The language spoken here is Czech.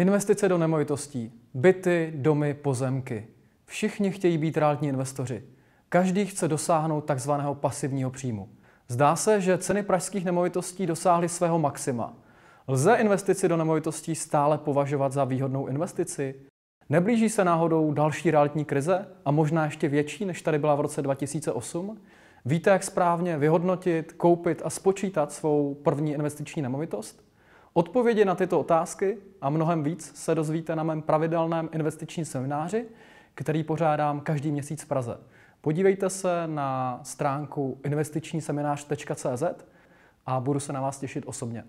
Investice do nemovitostí, byty, domy, pozemky. Všichni chtějí být realitní investoři. Každý chce dosáhnout takzvaného pasivního příjmu. Zdá se, že ceny pražských nemovitostí dosáhly svého maxima. Lze investici do nemovitostí stále považovat za výhodnou investici? Neblíží se náhodou další realitní krize a možná ještě větší, než tady byla v roce 2008? Víte, jak správně vyhodnotit, koupit a spočítat svou první investiční nemovitost? Odpovědi na tyto otázky a mnohem víc se dozvíte na mém pravidelném investičním semináři, který pořádám každý měsíc v Praze. Podívejte se na stránku investičníseminář.cz a budu se na vás těšit osobně.